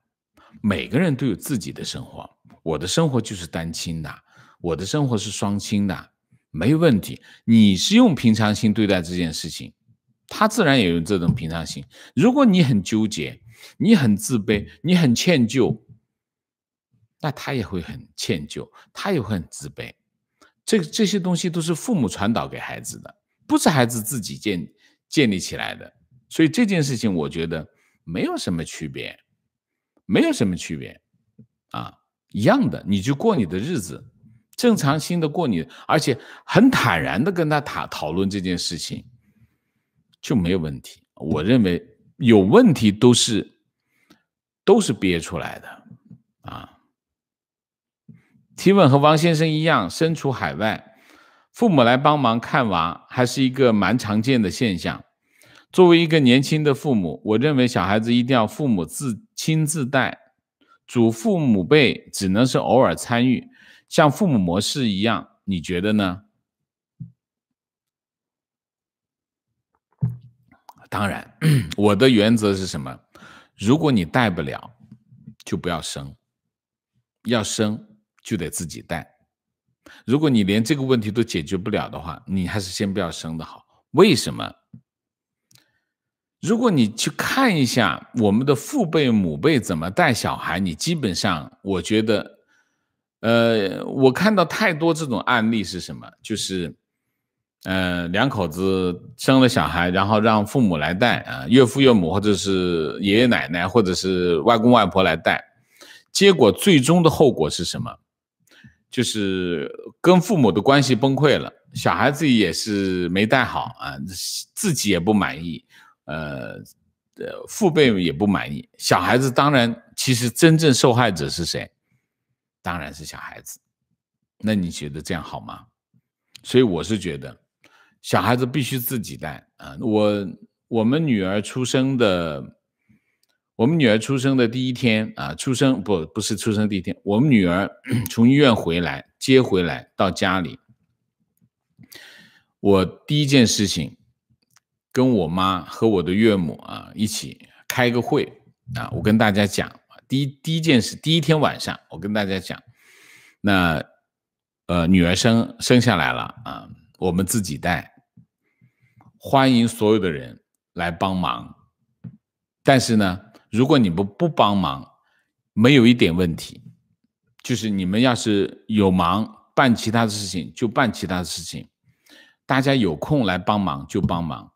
[SPEAKER 1] 每个人都有自己的生活。我的生活就是单亲的，我的生活是双亲的，没有问题。你是用平常心对待这件事情，他自然也用这种平常心。如果你很纠结，你很自卑，你很歉疚，那他也会很歉疚，他也会很自卑。这这些东西都是父母传导给孩子的，不是孩子自己建建立起来的。所以这件事情，我觉得没有什么区别，没有什么区别，啊，一样的，你就过你的日子，正常心的过你，而且很坦然的跟他讨讨论这件事情，就没有问题。我认为有问题都是都是憋出来的啊。提问和王先生一样，身处海外，父母来帮忙看娃，还是一个蛮常见的现象。作为一个年轻的父母，我认为小孩子一定要父母自亲自带，祖父母辈只能是偶尔参与，像父母模式一样。你觉得呢？当然，(clears throat) 我的原则是什么？如果你带不了，就不要生；要生，就得自己带。如果你连这个问题都解决不了的话，你还是先不要生的好。为什么？如果你去看一下我们的父辈母辈怎么带小孩，你基本上我觉得，呃，我看到太多这种案例是什么？就是，呃，两口子生了小孩，然后让父母来带啊，岳父岳母或者是爷爷奶奶或者是外公外婆来带，结果最终的后果是什么？就是跟父母的关系崩溃了，小孩子也是没带好啊，自己也不满意。呃，呃，父辈也不满意，小孩子当然，其实真正受害者是谁？当然是小孩子。那你觉得这样好吗？所以我是觉得，小孩子必须自己带啊。我我们女儿出生的，我们女儿出生的第一天啊，出生不不是出生第一天，我们女儿 (clears throat) 从医院回来接回来到家里，我第一件事情。跟我妈和我的岳母啊一起开个会啊！我跟大家讲，第一第一件事，第一天晚上我跟大家讲，那呃女儿生生下来了啊，我们自己带，欢迎所有的人来帮忙。但是呢，如果你们不帮忙，没有一点问题，就是你们要是有忙办其他的事情就办其他的事情，大家有空来帮忙就帮忙。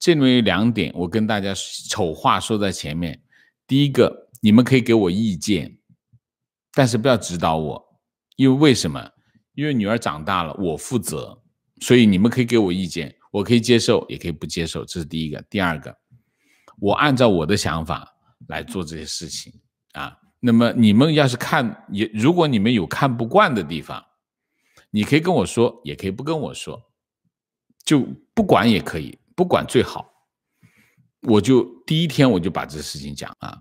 [SPEAKER 1] 这里面有两点，我跟大家丑话说在前面。第一个，你们可以给我意见，但是不要指导我，因为为什么？因为女儿长大了，我负责，所以你们可以给我意见，我可以接受，也可以不接受，这是第一个。第二个，我按照我的想法来做这些事情啊。那么你们要是看也，如果你们有看不惯的地方，你可以跟我说，也可以不跟我说，就不管也可以。不管最好，我就第一天我就把这事情讲啊。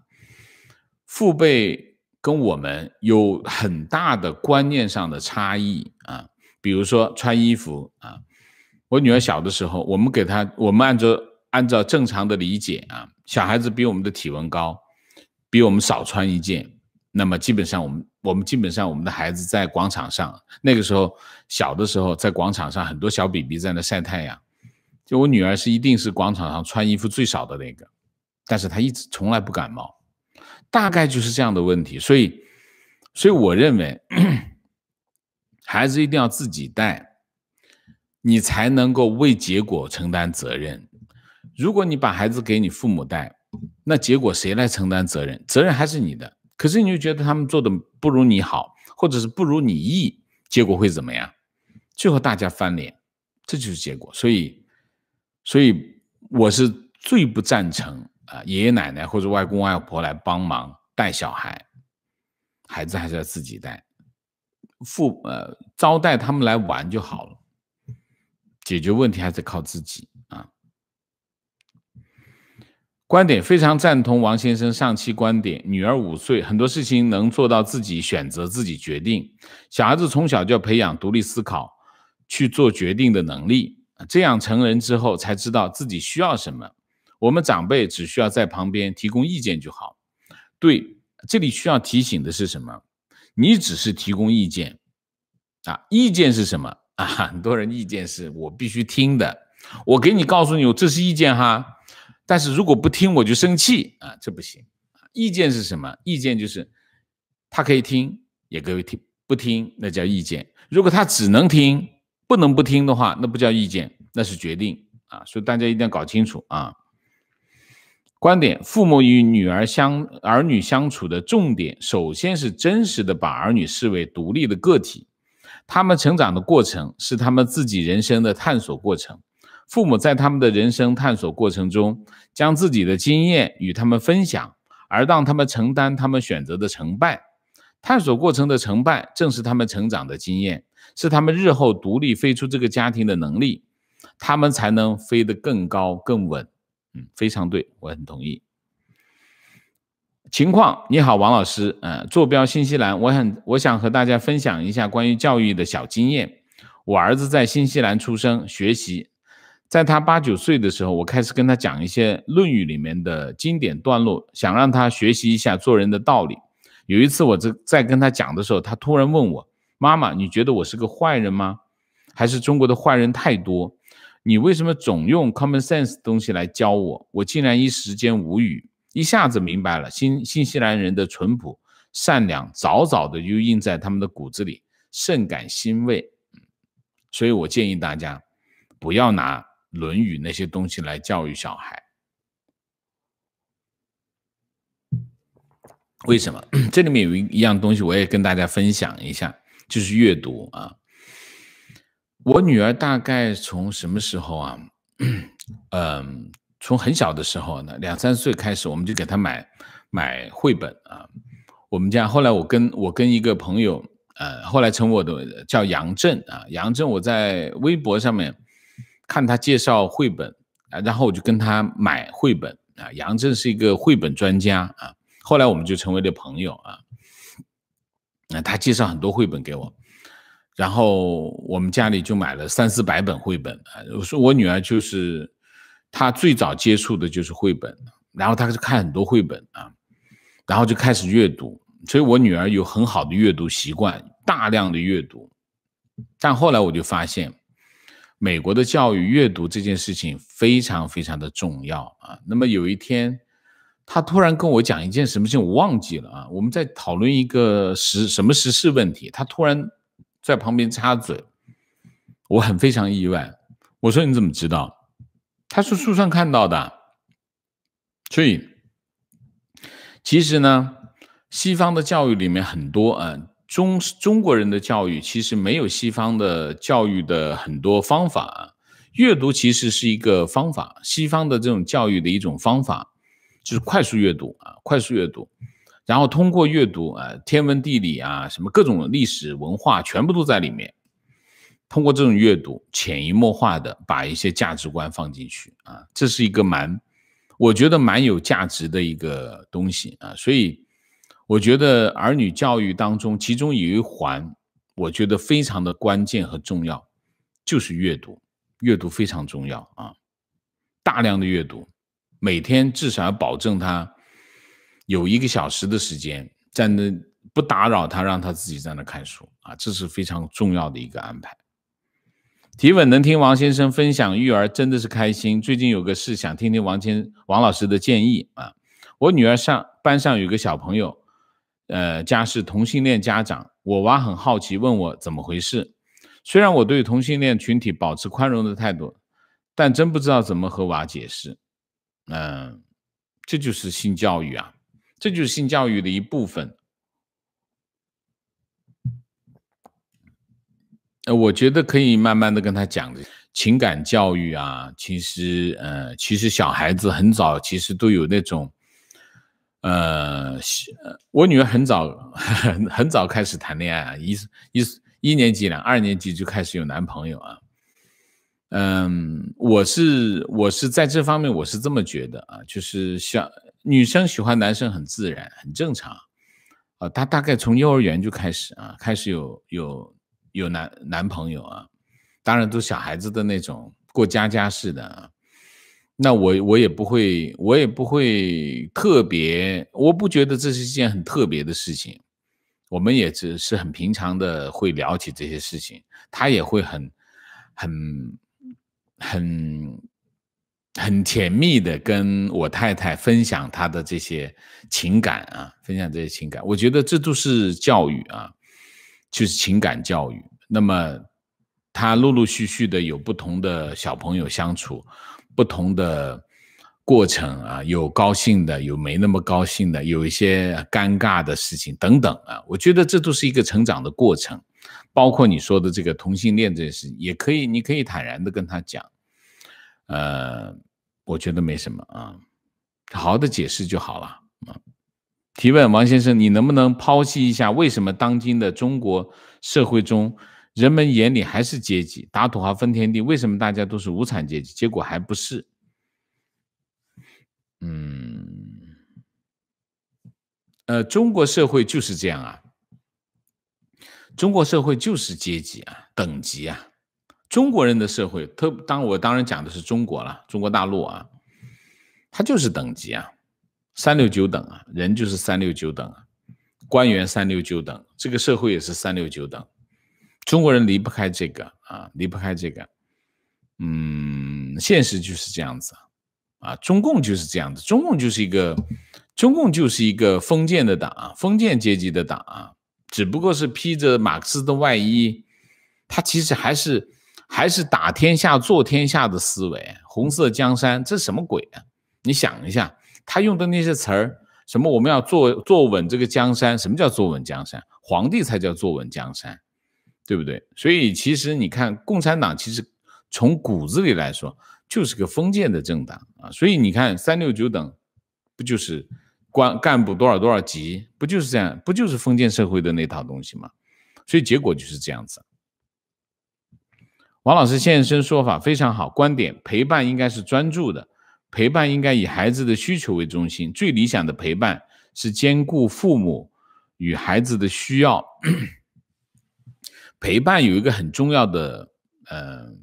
[SPEAKER 1] 父辈跟我们有很大的观念上的差异啊，比如说穿衣服啊。我女儿小的时候，我们给她，我们按照按照正常的理解啊，小孩子比我们的体温高，比我们少穿一件，那么基本上我们我们基本上我们的孩子在广场上，那个时候小的时候在广场上，很多小 baby 在那晒太阳。就我女儿是一定是广场上穿衣服最少的那个，但是她一直从来不感冒，大概就是这样的问题。所以，所以我认为，(clears throat) 孩子一定要自己带，你才能够为结果承担责任。如果你把孩子给你父母带，那结果谁来承担责任？责任还是你的。可是你就觉得他们做的不如你好，或者是不如你意，结果会怎么样？最后大家翻脸，这就是结果。所以。所以我是最不赞成啊，爷爷奶奶或者外公外婆来帮忙带小孩，孩子还是要自己带，父呃招待他们来玩就好了，解决问题还是靠自己啊。观点非常赞同王先生上期观点，女儿五岁，很多事情能做到自己选择、自己决定，小孩子从小就要培养独立思考、去做决定的能力。这样成人之后才知道自己需要什么，我们长辈只需要在旁边提供意见就好。对，这里需要提醒的是什么？你只是提供意见啊，意见是什么 (laughs) 啊？很多人意见是我必须听的，我给你告诉你，这是意见哈。但是如果不听我就生气啊，这不行。意见是什么？意见就是他可以听，也可以听不听，那叫意见。如果他只能听。不能不听的话，那不叫意见，那是决定啊！所以大家一定要搞清楚啊。观点：父母与女儿相儿女相处的重点，首先是真实的把儿女视为独立的个体，他们成长的过程是他们自己人生的探索过程。父母在他们的人生探索过程中，将自己的经验与他们分享，而让他们承担他们选择的成败。探索过程的成败，正是他们成长的经验。是他们日后独立飞出这个家庭的能力，他们才能飞得更高更稳。嗯，非常对我很同意。情况你好，王老师，嗯，坐标新西兰，我很我想和大家分享一下关于教育的小经验。我儿子在新西兰出生学习，在他八九岁的时候，我开始跟他讲一些《论语》里面的经典段落，想让他学习一下做人的道理。有一次我这在跟他讲的时候，他突然问我。妈妈，你觉得我是个坏人吗？还是中国的坏人太多？你为什么总用 common sense 东西来教我？我竟然一时间无语，一下子明白了新新西兰人的淳朴善良，早早的就印在他们的骨子里，甚感欣慰。所以我建议大家不要拿《论语》那些东西来教育小孩。为什么？(clears throat) 这里面有一一样东西，我也跟大家分享一下。就是阅读啊，我女儿大概从什么时候啊？(clears throat) 嗯，从很小的时候呢，两三岁开始，我们就给她买买绘本啊。我们家后来，我跟我跟一个朋友，呃，后来成我的叫杨震啊，杨震，我在微博上面看他介绍绘本，然后我就跟他买绘本啊。杨震是一个绘本专家啊，后来我们就成为了朋友啊。那他介绍很多绘本给我，然后我们家里就买了三四百本绘本啊。我说我女儿就是，她最早接触的就是绘本，然后她就看很多绘本啊，然后就开始阅读，所以我女儿有很好的阅读习惯，大量的阅读。但后来我就发现，美国的教育阅读这件事情非常非常的重要啊。那么有一天。他突然跟我讲一件什么事，情，我忘记了啊。我们在讨论一个时什么时事问题，他突然在旁边插嘴，我很非常意外。我说你怎么知道？他说书上看到的。所以其实呢，西方的教育里面很多啊，中中国人的教育其实没有西方的教育的很多方法。阅读其实是一个方法，西方的这种教育的一种方法。就是快速阅读啊，快速阅读，然后通过阅读啊，天文地理啊，什么各种历史文化，全部都在里面。通过这种阅读，潜移默化的把一些价值观放进去啊，这是一个蛮，我觉得蛮有价值的一个东西啊。所以，我觉得儿女教育当中，其中有一环，我觉得非常的关键和重要，就是阅读，阅读非常重要啊，大量的阅读。每天至少要保证他有一个小时的时间在那不打扰他，让他自己在那看书啊，这是非常重要的一个安排。提问能听王先生分享育儿，真的是开心。最近有个事想听听王先王老师的建议啊。我女儿上班上有个小朋友，呃，家是同性恋家长，我娃很好奇问我怎么回事。虽然我对同性恋群体保持宽容的态度，但真不知道怎么和娃解释。嗯，这就是性教育啊，这就是性教育的一部分。呃，我觉得可以慢慢的跟他讲的，情感教育啊，其实，呃，其实小孩子很早，其实都有那种，呃，我女儿很早 (laughs) 很很早开始谈恋爱啊，一一一年级两二年级就开始有男朋友啊。嗯，我是我是在这方面我是这么觉得啊，就是像女生喜欢男生很自然很正常，啊，她大概从幼儿园就开始啊，开始有有有男男朋友啊，当然都小孩子的那种过家家式的啊，那我我也不会，我也不会特别，我不觉得这是一件很特别的事情，我们也只是很平常的会聊起这些事情，她也会很很。很很甜蜜的跟我太太分享她的这些情感啊，分享这些情感，我觉得这都是教育啊，就是情感教育。那么他陆陆续续的有不同的小朋友相处，不同的过程啊，有高兴的，有没那么高兴的，有一些尴尬的事情等等啊，我觉得这都是一个成长的过程。包括你说的这个同性恋这件事情，也可以，你可以坦然的跟他讲，呃，我觉得没什么啊，好好的解释就好了啊。提问：王先生，你能不能剖析一下，为什么当今的中国社会中，人们眼里还是阶级，打土豪分田地，为什么大家都是无产阶级，结果还不是？嗯，呃，中国社会就是这样啊。中国社会就是阶级啊，等级啊，中国人的社会，特当我当然讲的是中国了，中国大陆啊，它就是等级啊，三六九等啊，人就是三六九等啊，官员三六九等，这个社会也是三六九等，中国人离不开这个啊，离不开这个，嗯，现实就是这样子啊，啊，中共就是这样子，中共就是一个，中共就是一个封建的党，啊，封建阶级的党啊。只不过是披着马克思的外衣，他其实还是还是打天下、坐天下的思维。红色江山，这什么鬼啊？你想一下，他用的那些词儿，什么我们要坐坐稳这个江山，什么叫坐稳江山？皇帝才叫坐稳江山，对不对？所以其实你看，共产党其实从骨子里来说就是个封建的政党啊。所以你看，三六九等，不就是？官干部多少多少级，不就是这样？不就是封建社会的那套东西吗？所以结果就是这样子。王老师现身说法非常好，观点陪伴应该是专注的，陪伴应该以孩子的需求为中心，最理想的陪伴是兼顾父母与孩子的需要。陪伴有一个很重要的，嗯，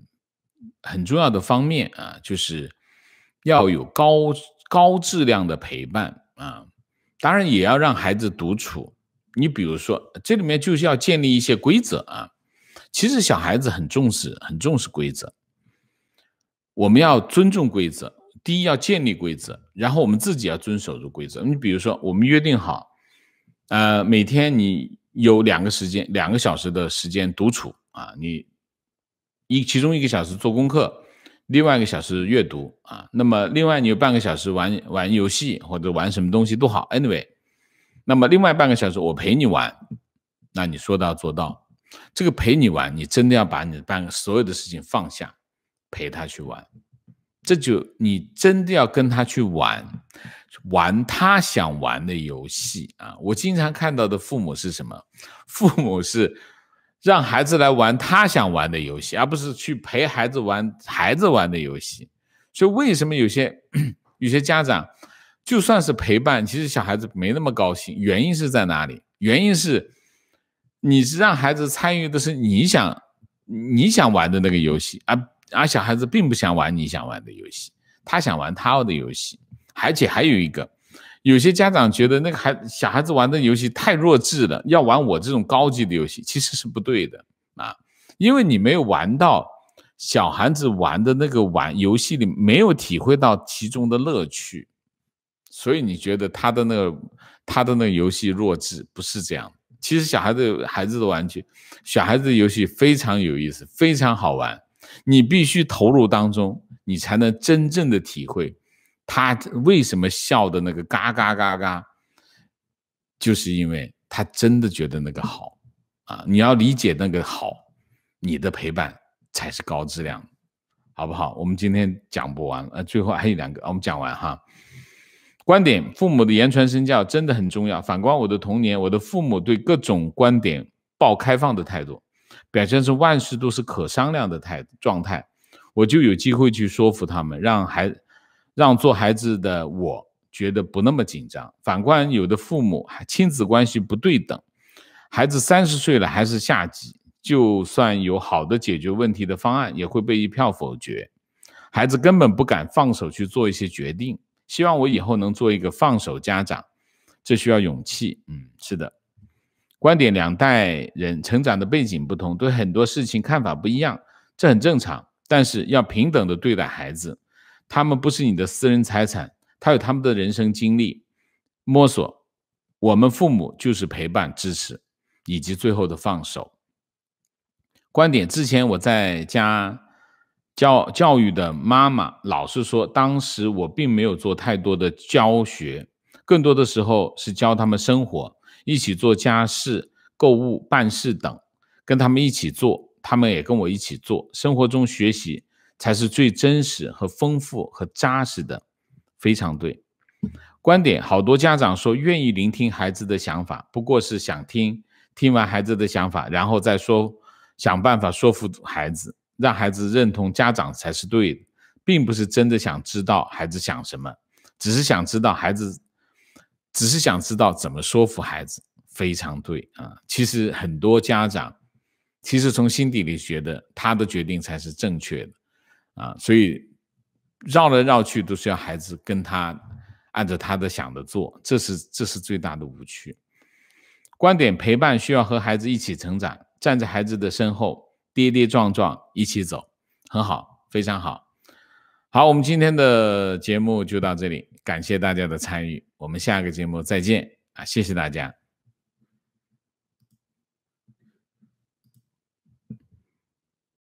[SPEAKER 1] 很重要的方面啊，就是要有高高质量的陪伴。啊，当然也要让孩子独处。你比如说，这里面就是要建立一些规则啊。其实小孩子很重视、很重视规则。我们要尊重规则，第一要建立规则，然后我们自己要遵守住规则。你比如说，我们约定好，呃，每天你有两个时间、两个小时的时间独处啊。你一其中一个小时做功课。另外一个小时阅读啊，那么另外你有半个小时玩玩游戏或者玩什么东西都好，anyway，那么另外半个小时我陪你玩，那你说到做到，这个陪你玩，你真的要把你半个所有的事情放下，陪他去玩，这就你真的要跟他去玩，玩他想玩的游戏啊。我经常看到的父母是什么？父母是。让孩子来玩他想玩的游戏，而不是去陪孩子玩孩子玩的游戏。所以，为什么有些 (clears throat) 有些家长就算是陪伴，其实小孩子没那么高兴？原因是在哪里？原因是你是让孩子参与的是你想你想玩的那个游戏，而而小孩子并不想玩你想玩的游戏，他想玩他的游戏，而且还有一个。有些家长觉得那个孩小孩子玩的游戏太弱智了，要玩我这种高级的游戏其实是不对的啊，因为你没有玩到小孩子玩的那个玩游戏里，没有体会到其中的乐趣，所以你觉得他的那个他的那个游戏弱智不是这样。其实小孩子孩子的玩具，小孩子的游戏非常有意思，非常好玩，你必须投入当中，你才能真正的体会。他为什么笑的那个嘎嘎嘎嘎，就是因为他真的觉得那个好，啊，你要理解那个好，你的陪伴才是高质量，好不好？我们今天讲不完，呃，最后还有两个，我们讲完哈。观点：父母的言传身教真的很重要。反观我的童年，我的父母对各种观点抱开放的态度，表现是万事都是可商量的态状态，我就有机会去说服他们，让孩。让做孩子的我觉得不那么紧张。反观有的父母，亲子关系不对等，孩子三十岁了还是下级，就算有好的解决问题的方案，也会被一票否决，孩子根本不敢放手去做一些决定。希望我以后能做一个放手家长，这需要勇气。嗯，是的。观点：两代人成长的背景不同，对很多事情看法不一样，这很正常。但是要平等的对待孩子。他们不是你的私人财产，他有他们的人生经历，摸索。我们父母就是陪伴、支持，以及最后的放手。观点之前我在家教教育的妈妈老是说，当时我并没有做太多的教学，更多的时候是教他们生活，一起做家事、购物、办事等，跟他们一起做，他们也跟我一起做，生活中学习。才是最真实和丰富和扎实的，非常对观点。好多家长说愿意聆听孩子的想法，不过是想听听完孩子的想法，然后再说想办法说服孩子，让孩子认同家长才是对的，并不是真的想知道孩子想什么，只是想知道孩子，只是想知道怎么说服孩子。非常对啊！其实很多家长，其实从心底里觉得他的决定才是正确的。啊，所以绕来绕去都是要孩子跟他按照他的想的做，这是这是最大的误区。观点陪伴需要和孩子一起成长，站在孩子的身后跌跌撞撞一起走，很好，非常好。好，我们今天的节目就到这里，感谢大家的参与，我们下个节目再见啊，谢谢大家。